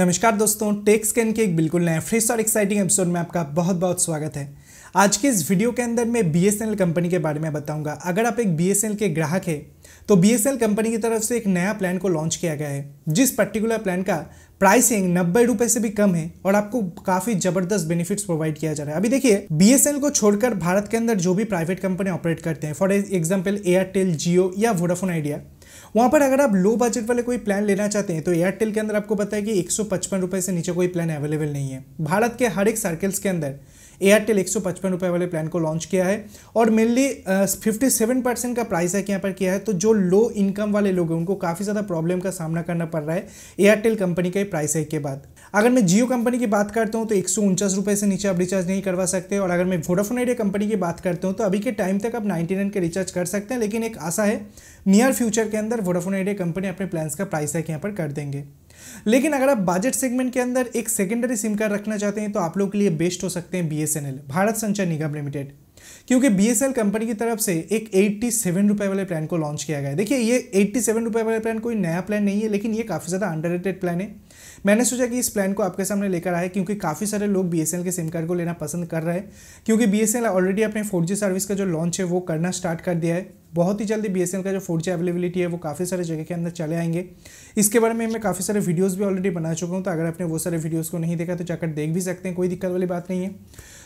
नमस्कार दोस्तों टेक्स के एक बिल्कुल नए फ्रेश और एक्साइटिंग एपिसोड में आपका बहुत बहुत स्वागत है आज के इस वीडियो के अंदर मैं बी कंपनी के बारे में बताऊंगा अगर आप एक बी के ग्राहक है तो बी कंपनी की तरफ से एक नया प्लान को लॉन्च किया गया है जिस पर्टिकुलर प्लान का प्राइसिंग नब्बे रुपए से भी कम है और आपको काफी जबरदस्त बेनिफिट्स प्रोवाइड किया जा रहा है अभी देखिए बीएसएनएल को छोड़कर भारत के अंदर जो भी प्राइवेट कंपनी ऑपरेट करते हैं फॉर एग्जाम्पल एयरटेल जियो या वोडाफोन आइडिया वहाँ पर अगर आप लो बजट वाले कोई प्लान लेना चाहते हैं तो एयरटेल के अंदर आपको पता है कि एक से नीचे कोई प्लान अवेलेबल नहीं है भारत के हर एक सर्कल्स के अंदर एयरटेल एक सौ वाले प्लान को लॉन्च किया है और मेनली फिफ्टी सेवन परसेंट का प्राइस है यहाँ पर किया है तो जो लो इनकम वाले लोग हैं उनको काफ़ी ज़्यादा प्रॉब्लम का सामना करना पड़ रहा है एयरटेल कंपनी के प्राइस है के बाद अगर मैं जियो कंपनी की बात करता हूँ तो एक से नीचे आप रिचार्ज नहीं करवा सकते और अगर मैं वोडाफोन आइडिया कंपनी की बात करता हूँ तो अभी के टाइम तक आप नाइन्टी के रिचार्ज कर सकते हैं लेकिन एक आशा है नियर फ्यूचर के अंदर वोडाफोन आइडिया कंपनी अपने प्लान्स का प्राइस है यहाँ पर कर देंगे लेकिन अगर आप बजट सेगमेंट के अंदर एक सेकेंडरी सिम कार्ड रखना चाहते हैं तो आप लोग के लिए बेस्ट हो सकते हैं बी भारत संचार निगम लिमिटेड क्योंकि बी कंपनी की तरफ से एक एट्टी सेवन रुपये वाले प्लान को लॉन्च किया गया देखिए ये एट्टी सेवन रुपये वाले प्लान कोई नया प्लान नहीं है लेकिन ये काफ़ी ज़्यादा अंडर प्लान है मैंने सोचा कि इस प्लान को आपके सामने लेकर आए क्योंकि काफ़ी सारे लोग बी के सिम कार्ड को लेना पसंद कर रहे हैं क्योंकि बी ऑलरेडी अपने फोर सर्विस का जो लॉन्च है वो करना स्टार्ट कर दिया है बहुत ही जल्दी बी का जो फोर अवेलेबिलिटी है वो काफ़ी सारे जगह के अंदर चले आएंगे इसके बारे में मैं काफ़ी सारे वीडियोज़ भी ऑलरेडी बना चुका हूँ तो अगर आपने वो सारे वीडियोज़ को नहीं देखा तो जाकर देख भी सकते हैं कोई दिक्कत वाली बात नहीं है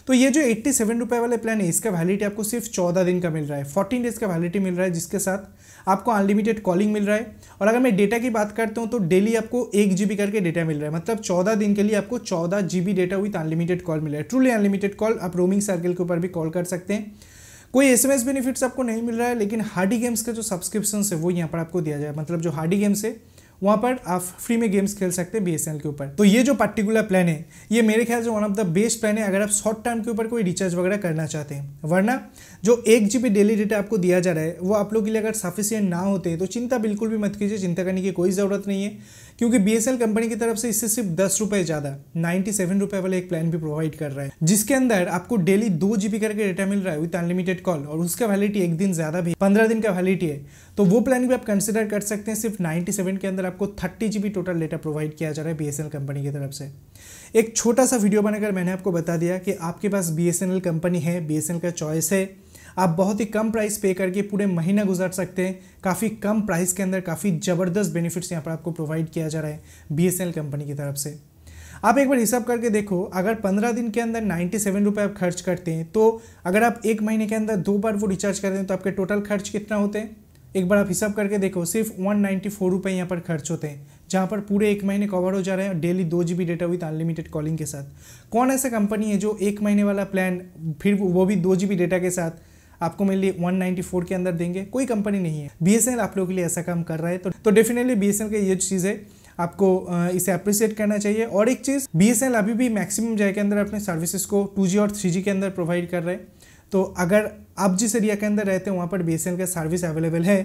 तो ये जो एट्टी सेवन रुपये वाला प्लान है इसका वैलिडिटी आपको सिर्फ चौदह दिन का मिल रहा है फोर्टीन डेज़ का वैलिडिटी मिल रहा है जिसके साथ आपको अनलिमिटेड कॉलिंग मिल रहा है और अगर मैं डेटा की बात करता हूँ तो डेली आपको एक जी करके डेटा मिल रहा है मतलब चौदह दिन के लिए आपको चौदह G data with unlimited call मिल रहा है ट्रूली अनलिमिटेड कॉल आप रोमिंग सर्कल के ऊपर भी कॉल कर सकते हैं कोई एसएमएस बेनिफिट्स आपको नहीं मिल रहा है लेकिन हार्डी गेम्स का जो सब्सक्रिप्शन है वो यहाँ पर आपको दिया जाए मतलब जो हार्डी गेम्स है वहाँ पर आप फ्री में गेम्स खेल सकते हैं बी के ऊपर तो ये जो पर्टिकुलर प्लान है ये मेरे ख्याल से one of the best plan है अगर आप शॉर्ट टर्म के ऊपर कोई रिचार्ज वगैरह करना चाहते हैं वरना जो एक जी डेली डेटा आपको दिया जा रहा है वो आप लोग के लिए अगर सफिशियंट ना होते तो चिंता बिल्कुल भी मत कीजिए चिंता करने की कोई ज़रूरत नहीं है क्योंकि बी कंपनी की तरफ से इससे सिर्फ दस रुपये ज़्यादा नाइन्टी सेवन रुपये वाला एक प्लान भी प्रोवाइड कर रहा है जिसके अंदर आपको डेली दो जी करके डेटा मिल रहा है विथ अनलिमिटेड कॉल और उसका वैलिडिटी एक दिन ज़्यादा भी पंद्रह दिन का वैलिडिटी है तो वो प्लान भी आप कंसिडर कर सकते हैं सिर्फ नाइन्टी के अंदर आपको thirty G total data provide किया जा रहा है बी कंपनी की तरफ से एक छोटा सा वीडियो बनाकर मैंने आपको बता दिया कि आपके पास बी कंपनी है बी का चॉइस है आप बहुत ही कम प्राइस पे करके पूरे महीना गुजार सकते हैं काफ़ी कम प्राइस के अंदर काफ़ी ज़बरदस्त बेनिफिट्स यहाँ पर आपको प्रोवाइड किया जा रहा है बी कंपनी की तरफ से आप एक बार हिसाब करके देखो अगर 15 दिन के अंदर नाइन्टी सेवन रुपये आप खर्च करते हैं तो अगर आप एक महीने के अंदर दो बार वो रिचार्ज करते हैं तो आपके टोटल खर्च कितना होते हैं एक बार आप हिसाब करके देखो सिर्फ वन नाइन्टी फोर रुपये यहाँ पर खर्च होते हैं जहाँ पर पूरे एक महीने कवर हो जा रहे हैं डेली दो G B data with unlimited calling के साथ कौन ऐसा कंपनी है जो एक महीने वाला प्लान फिर वो भी दो जी बी डेटा के साथ आपको मेरे लिए फोर के अंदर देंगे कोई कंपनी नहीं है बी आप लोगों के लिए ऐसा काम कर रहा है तो, तो डेफिनेटली बी का ये चीज़ है आपको इसे अप्रिसिएट करना चाहिए और एक चीज़ बी अभी भी मैक्सिमम जगह के अंदर अपने सर्विसेज को टू और थ्री के अंदर प्रोवाइड कर रहे हैं तो अगर आप जिस एरिया के अंदर रहते हैं वहाँ पर बी का सर्विस अवेलेबल है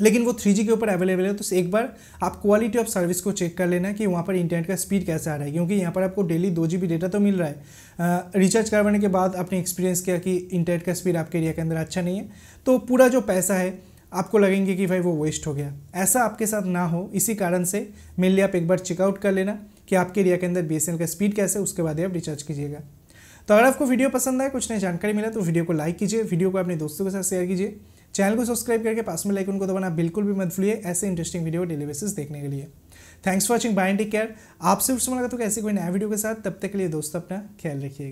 लेकिन वो थ्री के ऊपर अवेलेबल है तो एक बार आप क्वालिटी ऑफ सर्विस को चेक कर लेना कि वहाँ पर इंटरनेट का स्पीड कैसा आ रहा है क्योंकि यहाँ पर आपको डेली दो जी डेटा तो मिल रहा है रिचार्ज करवाने के बाद आपने एक्सपीरियंस किया कि इंटरनेट का स्पीड आपके एरिया के अंदर अच्छा नहीं है तो पूरा जो पैसा है आपको लगेंगे कि भाई वो वेस्ट हो गया ऐसा आपके साथ ना हो इसी कारण से मेनली आप एक बार चेकआउट कर लेना कि आपके एरिया के अंदर बी का स्पीड कैसे उसके बाद ही आप रिचार्ज कीजिएगा तो अगर आपको वीडियो पसंद आए कुछ नई जानकारी मिला तो वीडियो को लाइक कीजिए वीडियो को अपने दोस्तों के साथ शेयर कीजिए चैनल को सब्सक्राइब करके पास में लाइक उनको दबाना बिल्कुल भी मत भूलिए ऐसे इंटरेस्टिंग वीडियो डेली बेसिस देखने के लिए thanks for watching bye take care आपसे उसमें लगा तो ऐसी कोई नया वीडियो के साथ तब तक के लिए दोस्तों अपना ख्याल रखिएगा